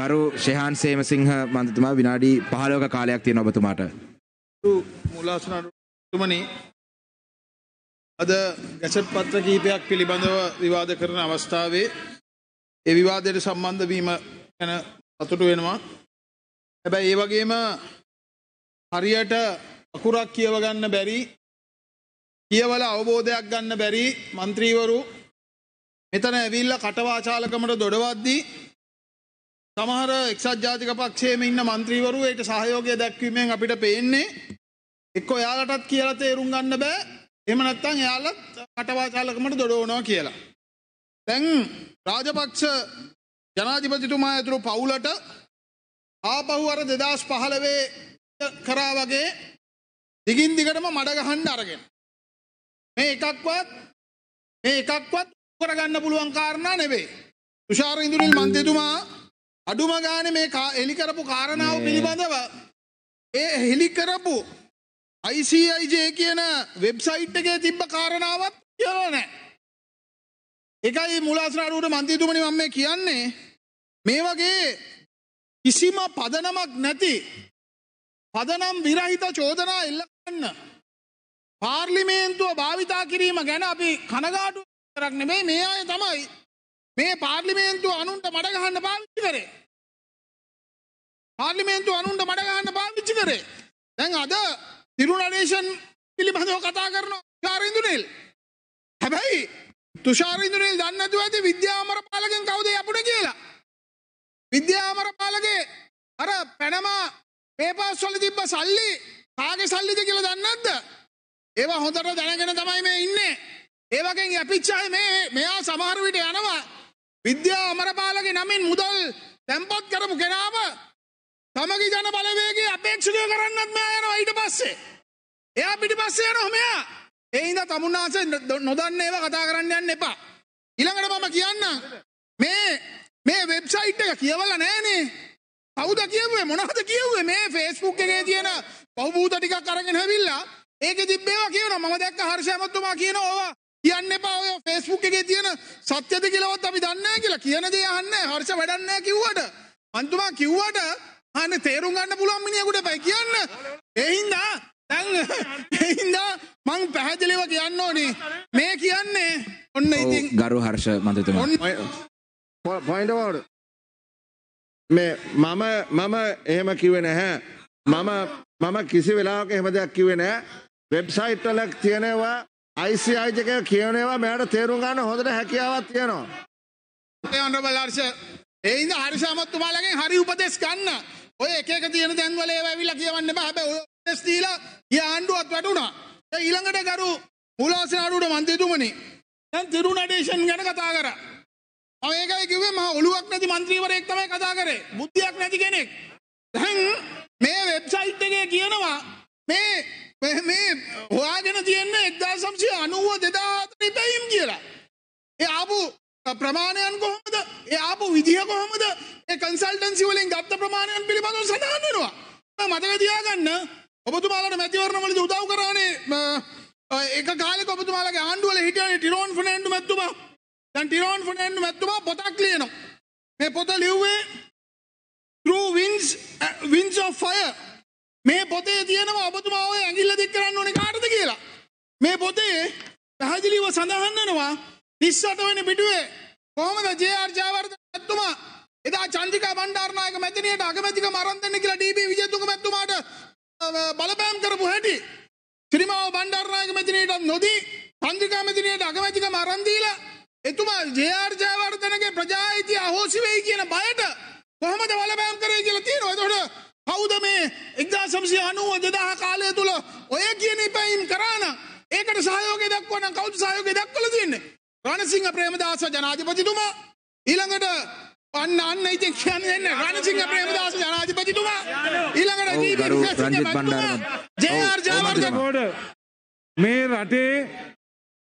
ගරු ශෙහාන් සේමසිංහ මන්ත්‍රතුමා විනාඩි 15ක කාලයක් තියෙනවා ඔබතුමාට. මූලාසනතුමනි අද ගැසට් පත්‍ර කිහිපයක් පිළිබඳව විවාද කරන අවස්ථාවේ ඒ විවාදයට සම්බන්ධ වීම ගැන සතුටු වෙනවා. හැබැයි ඒ වගේම හරියට අකුරක් කියව ගන්න බැරි කියවල අවබෝධයක් ගන්න බැරි മന്ത്രിවරු මෙතන ඇවිල්ලා කටවාචාලකමට දොඩවද්දී සමහර එක්සත් ජාතික පක්ෂයේම ඉන්න മന്ത്രിවරු ඒට සහයෝගය දැක්වීමෙන් අපිට පේන්නේ එක්කෝ එයාලටත් කියලා තේරුම් ගන්න බෑ එහෙම නැත්නම් එයාලත් කටවාචාලකමට දොඩවනවා කියලා. දැන් රාජපක්ෂ ජනාධිපතිතුමා ඇතුළු පවුලට ආපහු අර 2015 කරා වගේ දිගින් දිගටම මඩ ගහන්න අරගෙන මේ එකක්වත් මේ එකක්වත් කරගන්න පුළුවන් කාරණා නෙවෙයි. තුෂාර ඉඳුනිල් මන්ත්‍රීතුමා අඩුම ගාන මේ එලි කරපු කාරණාව පිළිබඳව ඒ හෙලි කරපු ICIJ කියන වෙබ්සයිට් එකේ තිබ්බ කාරණාවත් කියලා නැහැ. එකයි මුලාස්නාරුවට මන්ත්‍රීතුමනි මම මේ කියන්නේ මේ වගේ කිසිම පදනමක් නැති පදනම් විරහිත චෝදනා එල්ල කරන්න පාර්ලිමේන්තුව භාවිතා කිරීම ගැන අපි කනගාටු කරක් නෙමෙයි මේ අය තමයි මේ පාර්ලිමේන්තුව අනුන්ට මඩ ගහන්න පාවිච්චි කරේ. පාර්ලිමේන්තු අනුන්ට මඩගහන්න පාවිච්චි කරේ. දැන් අද තිරුණඩේෂන් පිළිබඳව කතා කරන චාරින්දුනිල්. හැබැයි තුෂාරින්දුනිල් දන්නතු ඇති විද්‍යාමර පාලකෙන් කවුද යපුට කියලා. විද්‍යාමර පාලගේ අර පැනමා පේපාස් වල තිබ්බ සල්ලි කාගේ සල්ලිද කියලා දන්නත්ද? ඒවා හොඳට දැනගෙන තමයි මේ ඉන්නේ. ඒ වගේ යපිච්චාය මේ මෙයා සමහර විට යනවා විද්‍යා අමරපාලගේ නමින් මුදල් තැන්පත් කරපු කෙනාව තමගේ ජන බලවේගේ අපේක්ෂකය කරන්නත් මෙයා යනවා ඊට පස්සේ. එයා පිටිපස්සේ යනවා මෙයා. ඒ හින්දා තමුන්නාන්සේ නොදන්න ඒවා කතා කරන්න යන්න එපා. ඊළඟට මම කියන්නම් මේ මේ වෙබ්සයිට් එක කියවලා නෑනේ. කවුද කියුවේ මොනවද කියුවේ මේ Facebook එකේ තියෙන බහූත ටිකක් අරගෙන හැවිල්ලා ඒකේ තිබ්බේවා කියනවා මම දැක්ක හර්ෂ ඇමතුමා කියන ඕවා කියන්න එපා ඔය Facebook එකේ තියෙන සත්‍යද කියලාවත් අපි දන්නේ නැහැ කියලා කියන දේ අහන්නේ හර්ෂ වැඩක් නැහැ කිව්වට අන්තුමා කිව්වට අන්න තේරුම් ගන්න පුළුවන් මිනිහෙකුට එපයි කියන්න. ඒ හින්දා දැන් ඒ හින්දා මං පැහැදිලිව කියන්න ඕනේ. මේ කියන්නේ ඔන්න ඉතින් ගරු හර්ෂ මන්ත්‍රීතුමා. පොයින්ට් අවුඩ් මේ මම මම එහෙම කිව්වේ නැහැ. මම මම කිසි වෙලාවක එහෙම දෙයක් කිව්වේ නැහැ. වෙබ්සයිට් වල තියෙනවා ICI එකේ කියනවා මෙයාට තේරුම් ගන්න හොඳට හැකියාවක් තියෙනවා. ඒ ඔනරබල් හර්ෂ ඒ හින්දා හර්ෂ අමතුමාලගෙන් හරි උපදෙස් ගන්න. ඔය එකක තියෙන දැන්වල ඒවා ඇවිල්ලා කියවන්න බෑ හැබැයි ඔය උපදෙස් දීලා ගිය ආණ්ඩුවත් වැටුණා දැන් ඊළඟට ගරු මුලාසන ආණ්ඩුවට මන්ත්‍රීතුමනි දැන් තිරුණඩේෂන් ගැන කතා කරා මම ඒකයි කිව්වේ මහා ඔළුවක් නැති മന്ത്രിවරයෙක් තමයි කතා කරේ බුද්ධියක් නැති කෙනෙක් දැන් මේ වෙබ්සයිට් එකේ කියනවා මේ මේ හොයාගෙන තියෙන්නේ 1990 2004 ඉපැයීම් කියලා ඒ ආපු ප්‍රමාණයන් කොහොමද ඒ ආපු විදිහ කොහොමද ඒ කන්සල්ටන්සි වලින් ගත්ත ප්‍රමාණයන් පිළිබඳව සඳහන් වෙනවා. මතක තියාගන්න ඔබතුමාලට මැතිවරණවලදී උදව් කරානේ ඒක කාලෙක ඔබතුමාලගේ ආණ්ඩුවල හිටියනේ ටිරෝන් ෆර්නැන්ඩු මැතිතුමා. දැන් ටිරෝන් ෆර්නැන්ඩු මැතිතුමා පොතක් ලියනවා. මේ පොත ලිව්වේ through winds uh, winds of fire මේ පොතේ තියෙනවා ඔබතුමා ඔය ඇඟිල්ල දික් කරන්න ඕනේ කාටද කියලා. මේ පොතේ පැහැදිලිව සඳහන් වෙනවා තිස්සට වෙන පිටුවේ කොහොමද ජේ.ආර් ජයවර්ධන මැතිතුමා එදා චන්ද්‍රිකා බණ්ඩාරනායක මැතිණියට අගමැතිකම අරන් දෙන්න කියලා ඩී.බී. විජේතුංග මැතිතුමාට බලපෑම් කරපු හැටි ත්‍රිමාව බණ්ඩාරනායක මැතිණියට නොදී චන්ද්‍රිකා මැතිණියට අගමැතිකම අරන් දීලා එතුමා ජේ.ආර් ජයවර්ධනගේ ප්‍රජාහිතය අහෝසි වෙයි කියන බයට කොහොමද බලපෑම් කරේ කියලා තියෙනවා. එතකොට කවුද මේ 1990 2000 කාලය තුල ඔය කියන ඉපැයින් කරා නම් ඒකට සහයෝගය දක්වන කවුද සහයෝගය දක්වලා තියන්නේ රණසිංහ ප්‍රේමදාස ජනාධිපතිතුමා ඊළඟට අන්න අන්න ඉතින් කියන්නේ නැහැ රණසිංහ ප්‍රේමදාස ජනාධිපතිතුමා ඊළඟට ජීවි රංජිත් බණ්ඩාරම ජේ.ආර් ජයවර්ධන මේ රටේ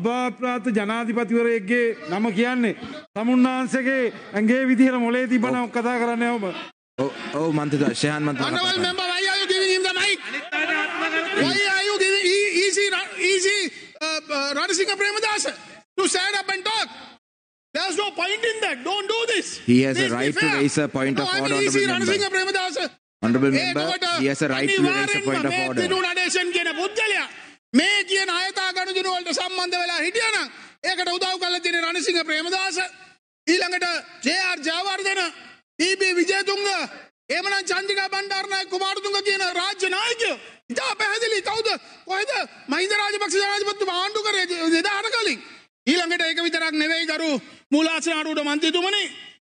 අභාප්‍රාත ජනාධිපතිවරයෙක්ගේ නම කියන්නේ තමුන්නාන්සගේ ඇගේ විදිහට මොලේ තිබන කතා කරන්න ඔබ ඔව මන්තක ශයන් මන්ත Ranasinghe Premadasa to stand up and talk. There's no point in that. Don't do this. He has Make a right to raise a point no, of order. E Honorable member, he has a right to raise a point of order. මේ කියන අයතා ගණුජුනුවලට සම්බන්ධ වෙලා හිටියනම් ඒකට උදව් කළ තින රණසිංහ ප්‍රේමදාස ඊළඟට ජයාර් ජයවර්ධන ටීබී විජයතුංග එමනම් චන්දිකා බණ්ඩාරනායක කුමාරතුංග කියන රාජ්‍ය නායකයෝ ඉතා පැහැදිලි කවුද කොහෙද මහින්ද රාජපක්ෂ ජනාධිපති අමාත්‍යවරයාට මන්ත්‍රීතුමනි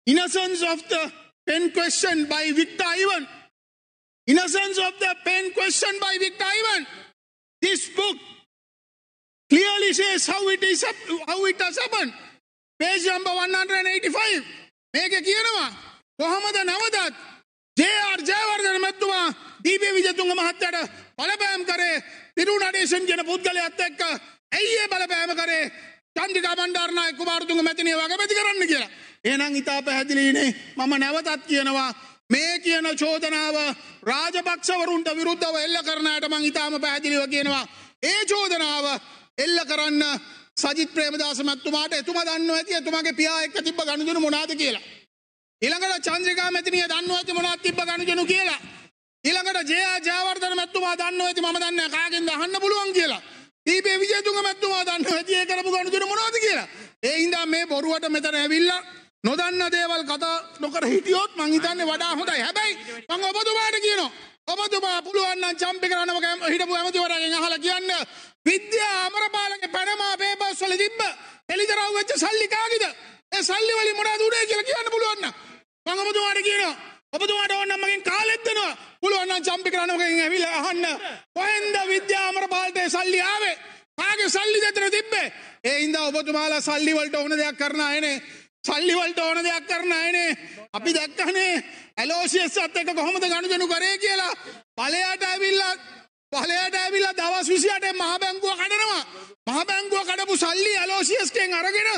innocence of the pen question by Victor Ivan innocence of the pen question by Victor Ivan this book clearly says how it is how it has happened page number 185 මේක කියනවා කොහොමද නැවතත් ජේ.ආර්. ජයවර්ධන මැතිතුමා දීපේ විජයතුංග මහත්තයාට බලපෑම් කරේ තිරුණඩේෂන් කියන පුද්ගලයාත් එක්ක ඇයි ඒ බලපෑම කරේ චන්දිකා බණ්ඩාරනායක කුමාරතුංග මැතිණිය වගබැති කරන්න කියලා. එහෙනම් ඉතා පැහැදිලිනේ මම නැවතත් කියනවා මේ කියන චෝදනාව රාජපක්ෂවරුන්ට විරුද්ධව එල්ල කරනයට මං ඉතාම පැහැදිලිව කියනවා. ඒ චෝදනාව එල්ල කරන්න සජිත් ප්‍රේමදාස මැතිතුමාට එතුමා දන්නවා ඇති එතුමාගේ පියා එක්ක තිබ්බ ගනුදෙනු මොනවාද කියලා. ඊළඟට චන්ද්‍රිකා මැතිණිය දන්නවා ඇති මොනවද තිබ්බ ගනුදෙනු කියලා. ඊළඟට ජයා ජයවර්ධන මැතිතුමා දන්නවා ඇති මම දන්නේ කාගෙන්ද අහන්න පුළුවන් කියලා. ඊපේ විජයතුංග මැතිතුමා දන්න වැටියේ කරපු ගනුදෙනු මොනවද කියලා. ඒ හින්දා මේ බොරුවට මෙතන ඇවිල්ලා නොදන්න දේවල් කතා නොකර හිටියොත් මං හිතන්නේ වඩා හොඳයි. හැබැයි මං ඔබතුමාට කියනවා ඔබතුමා පුළුවන් නම් චම්පි කරනම හිටපු ඇමතිවරගෙන් අහලා කියන්න විද්‍යා අමරපාලගේ පැනමා පේපර්ස් වල තිබ්බ එළිදරව් වෙච්ච සල්ලි කාගෙද? ඒ සල්ලි වලින් මොනවද උනේ කියලා කියන්න පුළුවන් නම් මං ඔබතුමාට කියනවා ඔබතුමාට ඕන නම් මගෙන් කාලෙත් දෙනවා. පුළුවන් නම් ජම්ප් කරන්න මගෙන් ඇවිල්ලා අහන්න. කොහෙන්ද විද්‍යාමර පාලතේ සල්ලි ආවේ? කාගේ සල්ලිද එතන තිබ්බේ? ඒ හින්දා ඔබතුමාලා සල්ලි වලට ඕන දෙයක් කරන අයනේ. සල්ලි වලට ඕන දෙයක් කරන අයනේ. අපි දැක්කනේ ඇලෝසියස් අත් එක්ක කොහොමද ගනුදෙනු කරේ කියලා. ඵලයට ඇවිල්ලා ඵලයට ඇවිල්ලා දවස් 28 මහ බැංකුව කඩනවා. මහ බැංකුව කඩපු සල්ලි ඇලෝසියස්ගෙන් අරගෙන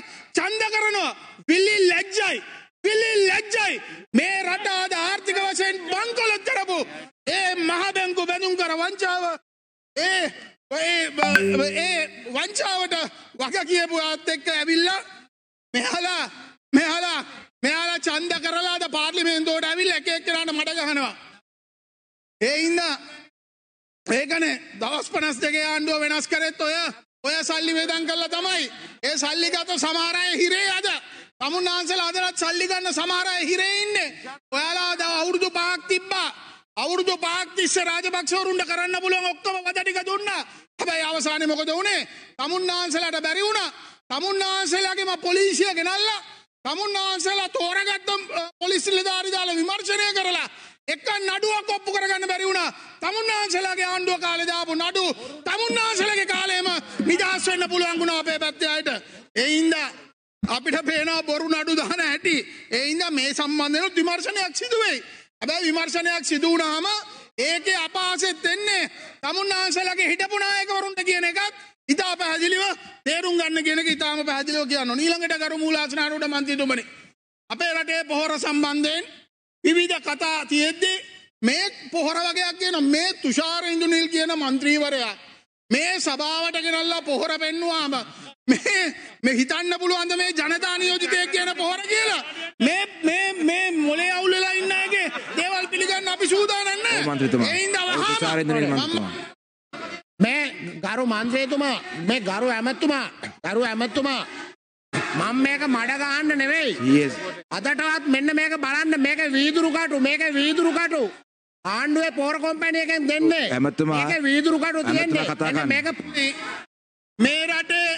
ගහනවා. ඒ ඉන්න ඒකන දවස් පනස් දෙක ආණ්ඩුව වෙනස් කරෙත් ඔය ඔය සල්ලි වේදන් කල්ල තමයි. ඒ සල්ලිගත සමහරය හිරේ අද තමුන් ආන්සල අදරත් සල්ලිගන්න සමහරය හිරේ ඉන්න. ඔයාලා ද අවුරුදු පාක් තිබ්බා. අවුරුදු පාක් තිස්ස රාජපක්ෂවරුන්ට කරන්න පුළුවන් ඔක්කොම වදටික දුන්නා. හැබැයි අවසානයේ මොකද වුනේ? තමුන් ආන්සලට බැරි වුණා. තමුන් ආන්සලගේම පොලිසිය ගෙනල්ලා තමුන් ආන්සලා තෝරගත්ත පොලිසිල ධාරිදාල විමර්ශනය කරලා එක නඩුවක් ඔප්පු කරගන්න බැරි වුණා. තමුන්නාන්සලාගේ ආණ්ඩුව කාලේ දාපු නඩු තමුන්නාන්සලාගේ කාලේම නිදහස් වෙන්න පුළුවන් වුණා අපේ පැත්තේ අයට. ඒ හින්දා අපිට පේනවා බොරු නඩු දාන හැටි. ඒ හින්දා මේ සම්බන්ධයෙන් විමර්ශනයක් සිදු වෙයි. හැබැයි විමර්ශනයක් සිදු වුණාම ඒකේ අපහාසෙත් වෙන්නේ තමුන්නාන්සලාගේ හිටපු නායකවරුන්ට කියන එකත් ඉතා පැහැදිලිව තේරුම් ගන්න කියන එක ඉතාම පැහැදිලිව කියනවා. ඊළඟට ගරු මූලාසනාරුවට මන්ත්‍රීතුමනි අපේ රටේ පොහොර සම්බන්ධයෙන් විවිධ කතා තියෙද්දි මේ පොහොර වගේයක් කියන මේ තුෂාර ඉඳුනිල් කියන මන්ත්‍රීවරයා මේ සභාවට ගෙනල්ලා පොහොර පෙන්නුවාම මේ මේ හිතන්න පුළුවන්ද මේ ජනතා නියෝජිතයෙක් කියන පොහොර කියලා මේ මේ මේ මොලේ අවුල් වෙලා ඉන්න අයගේ දේවල් පිළිගන්න අපි සූදානම් නැහැ මන්ත්‍රීතුමා ඒ ඉඳ තුෂාර ඉඳුනිල් මන්ත්‍රීතුමා මේ ගරු මන්ත්‍රීතුමා මේ ගරු ඇමතුමා ගරු ඇමතුමා මම මේක මඩ ගහන්න නෙවෙයි. අදටවත් මෙන්න මේක බලන්න මේක වීදුරු කටු මේක වීදුරු කටු. ආණ්ඩුවේ පෝර කොම්පැනි එකෙන් දෙන්නේ. ඇමතුමා මේක වීදුරු කටු තියෙන්නේ. මේක මේ රටේ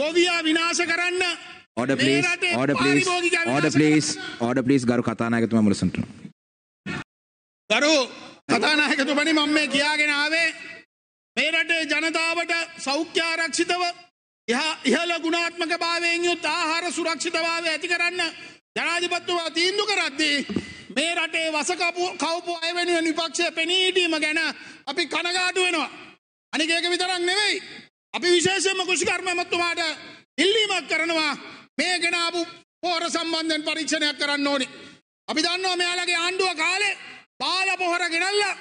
ගොවියා විනාශ කරන්න order please order please order please order please ගරු කතානායකතුමා මුලසන්ට ගරු කතානායකතුමනි මම මේ කියාගෙන ආවේ මේ රටේ ජනතාවට සෞඛ්‍ය ආරක්ෂිතව ඉහල ගුණාත්මක භාවයෙන් යුත් ආහාර සුරක්ෂිතභාව ඇති කරන්න ජනාධිපත්තුවා තීන්දු කරද්දී මේ රටේ වසකපු කවපු අය වෙනුවෙන් විපක්ෂය පෙනීටීම ගැන අපි කනගාටු වෙනවා. අනිකේක විතරක් නෙවෙයි. අපි විශේෂයෙන්ම කෘෂිකර්ම ඇමතුමාට ඉල්ලීමක් කරනවා මේ ගෙනාපු පෝර සම්බන්ධයෙන් පරීක්ෂණයක් කරන්න ඕනි. අපි දන්නවා මෙයාලගේ ආණ්ඩුව කාලේ බාල පොහොර ගෙනල්ලා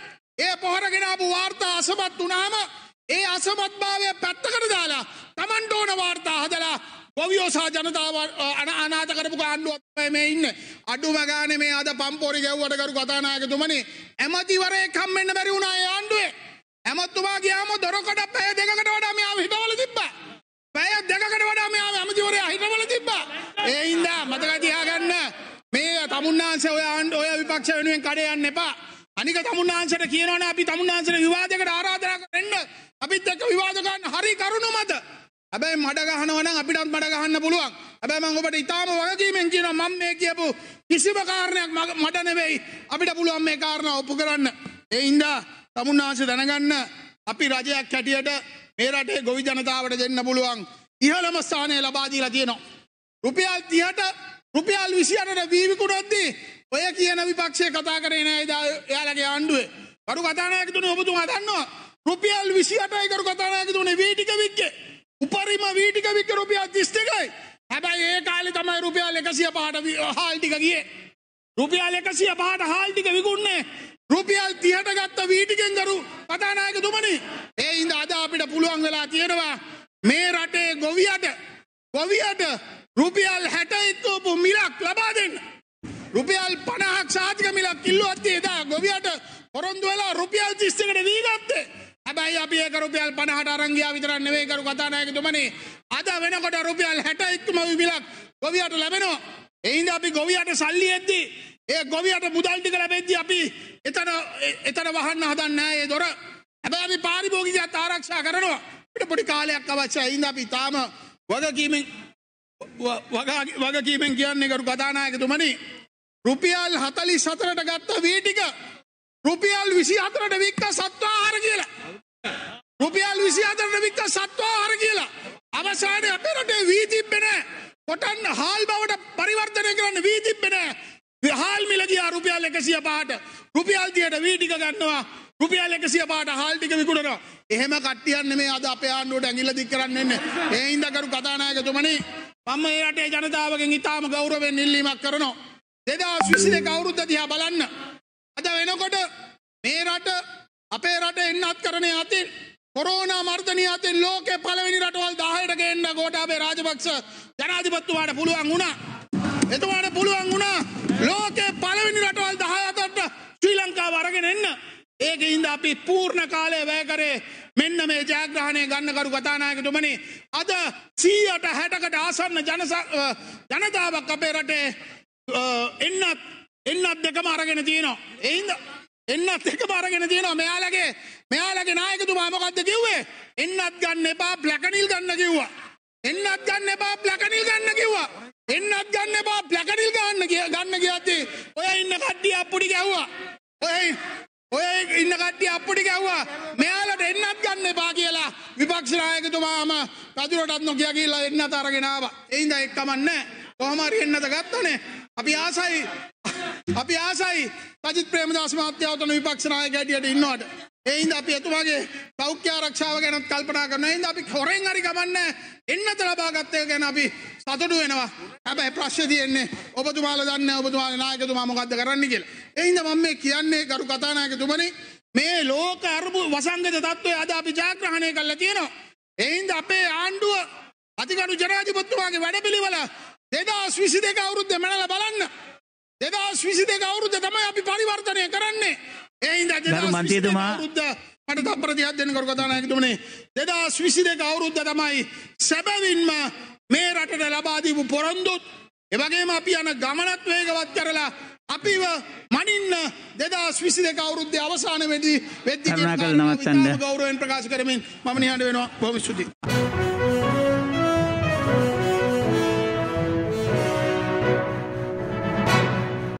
ඒ පොහොර ගෙනාපු වාර්තා අසමත් වුණාම ඒ අසමත්භාවය පැත්තකට දාලා තමන්ට ඕන වාර්තා හදලා ගොවියෝසා ජනතාව අන අනාත කරපු ආණ්ඩුවක් මේ ඉන්න අඩුම ගානේ මේ අද පම්පෝරි ගැව්වට කරු කතානායකතුමනි ඇමතිවරේ කම්මෙන්න බැරි වුණා ඒ ආණ්ඩුවේ ඇමතුමා ගියාම දොරකඩ පැය දෙකකට වඩා මෙයාව හිටවල තිබ්බා පැය දෙකකට වඩා මෙයාව ඇමතිවරයා හිටවල තිබ්බා ඒ හින්දා මතක තියාගන්න මේ තමුන්නාංශ ඔය ආණ්ඩ ඔය විපක්ෂ වෙනුවෙන් කඩේ යන්න එපා අනික තමුන්නාන්සට කියනවන අපි තමුන්නාන්සට විවාදකට ආරාධනා කරන්න අපිත් එක්ක විවාද ගන්න හරි කරුණු මත. හැබැයි මඩ ගහනවා නම් අපිටත් මඩ ගහන්න පුළුවන්. හැබැයි මම ඔබට ඊටාම වගකීමෙන් කියනවා මම මේ කියපු කිසිම කාරණයක් මඩ නෙවෙයි අපිට පුළුවන් මේ කාරණා ඔප්පු කරන්න. ඒ හින්දා තමුන්නාන්සේ දැනගන්න අපි රජයක් හැටියට මේ රටේ ගොවි ජනතාවට දෙන්න පුළුවන් ඉහළම ස්ථානය ලබා දීලා තියෙනවා. රුපියල් 30ට රුපියල් විසියටට බීවිකුණොත්දී ඔය කියන විපක්ෂය කතා කරේ නෑ දා යාලගේ ආණ්ඩුවේ කරු කතානායකතුන ඔබතුම අදන්නවා රුපියල් විසියට එකරු කතානායකතුනේ වීටික වික්කේ උපරිම වීටික වික්ක රුපියල් තිස්ටකයි හැබැයි ඒ කාලෙ තමයි රුපියල් එකසිය පහට හාල්ටික ගියේ රුපියල් එකසිය පහට හාල්ටික විකුන්නේ රුපියල් තිහට ගත්ත වීටිකෙන් ගරු කතානායක තුමනි ඒ ඉඳ අද අපිට පුළුවන් වෙලා තියෙනවා මේ රටේ ගොවියට වවියට රුපියල් හැටයිත්වපු මිලක් ලබා දෙන්න. රුපියල් පණහක් සාතික මිලක් කිල්ලුවත්තේ දා ගොවියට පොරොන්දු වෙලා රුපියල් තිස්සකට දීගත්තේ. හැබැයි අපි ඒක රුපියල් 50ට අරන් ගියා විතරක් නෙවෙයි කරු කතානායකතුමනි. අද වෙනකොට රුපියල් 61ම මිලක් ගොවියට ලැබෙනවා. එයින්ද අපි ගොවියට සල්ලි එද්දී ඒ ගොවියට මුදල් ටික ලැබෙද්දී අපි එතන එතන වහන්න හදන්නේ නැහැ ඒ දොර. හැබැයි අපි පාරිභෝගිකයත් ආරක්ෂා කරනවා. අපිට පොඩි කාලයක් අවශ්‍යයි. එයින්ද අපි තාම වගකීමෙන් වගකීමෙන් කියන්නේ කරු කතානායකතුමනි රුපියල් හතලි සතරට ගත්ත වීටික රුපියල් විසි අතරට වික්ක සත්වා හර කියලා රුපියල් විසි අතරට වික්ක සත්වා හර කියලා අවසානය අපේ රටේ වීතිබ්බෙන කොටන්න හාල් බවට පරිවර්තනය කරන්න වීතිබ්බෙන හාල් මිලගිය රුපියල් එකසිය පාට රුපියල් තියට වීටික ගන්නවා රුපියල් එකසිය පාට හාල්ටික විකුණනවා එහෙම කට්ටියන්න මේ අද අප ආණ්ඩුවට ඇඟිල දික් කරන්නන්න ඒ ඉදකරු කතානායකතුමනි මම ඒ අටේ ජනතාවගෙන් ඉතාම ගෞරවෙන් ඉල්ලීමක් කරනවා. දෙදා විසිද කවුරුද්ධ දිහා බලන්න. අද වෙනකොට මේ රට අපේ රට එන්නත් කරන අතින් කොරෝනා මර්ධනය අතින් ලෝකෙ පලවෙනි රටවල් දාහයට ගෙන්න්න ගෝටාබේ රාජපක්ෂ ජනාධිපත්තුවාට පුළුවන් වුණා. එතුවාට පුළුවන් වුණා ලෝකෙ ඒක ඉන්ද අපි පූර්ණ කාලය වැෑකරේ මෙන්න මේ ජයග්‍රහණය ගන්නකරු කතානායකතුමනි අද සීයට හැටකට ආසන්න ජනතාවක් අපේ රටේ එන්නත් එන්නත් දෙකම අරගෙන තියනවා. එයින්ද එන්නත් එක බරගෙන තියනවා මෙයාලගේ මෙයාලගේ නායකතුමා මොකක්ද කිව්වේ එන්නත් ගන්න එපා ප්ලැකනිල් ගන්න කිව්වා. එන්නත් ගන්න එපා ප්ලැකනිල් ගන්න කිව්වා. එන්නත් ගන්න එපා ප්ලැකනිල් ගන්න ගන්න කියද්දී ඔය ඉන්න කට්ටිය අප්පුඩි ගැහුවා. ඔය ඔය ඉන්න කට්ටිය අප්පුඩි ගැව්වා මෙයාලට එන්නත් ගන්න එපා කියලා විපක්ෂ නායකතුමාම පැදුරටත් නොකිය කියලා එන්නත් අරගෙන ආවා. ඒ හින්දා එක්කමන්නේ කොහොම හරි එන්නත ගත්තනේ. අපි ආසයි අපි ආසයි රජිත් ප්‍රේමදාස මහත්තයා උතන විපක්ෂ නායකයෙක් හැටියට ඉන්නවට. එයින්ද අපි එතුමාගේ සෞඛ්‍ය ආරක්ෂාව ගැනත් කල්පනා කරන ඉද අපි හොරෙන් හරි ගමන්න එන්නත ලබාගත්තය ගැන අපි සතුටු වෙනවා හැබැයි ප්‍රශ්්‍ය තියෙන්නේ ඔබතුමාල දන්න ඔබතුමාල නායකතුමා මොකක්ද කරන්න කියලා. එයින්ද මම මේ කියන්නේ කරු කතානායකතුමනි මේ ලෝක අරබු වසංගත තත්ත්වය අද අපි ජාග්‍රහණය කල්ල තියෙනවා. එයින්ද අපේ ආණ්ඩුව අතිකරු ජනාධිපත්තුමාගේ වැඩපිළිවල දෙදස් විසි දෙක අවුරුද්ද මැනල බලන්න. දෙදස් විසි දෙක අවුරුද තමයි අපි පරිවර්තනය කරන්නේ ඒයින්ද මන්තේතුමා මට තප්පර තියත්දන කර කතානයකතුනේ දෙදස් විසි දෙක අවුරුද්ධ තමයි සැබවින්ම මේ රටට ලබාදීපු පොරොන්දුත් එවගේම අපි යන ගමනත් වේගවත් කරලා අපිව මනින්න දෙදස් විසි දෙක අවුරුද්ධ අවසාන වෙදී වෙද්දි කල් නවත්තන්න ගෞරුවෙන් ප්‍රකාශ කරමින් මනිහට වෙනවා පොමිස්සුති.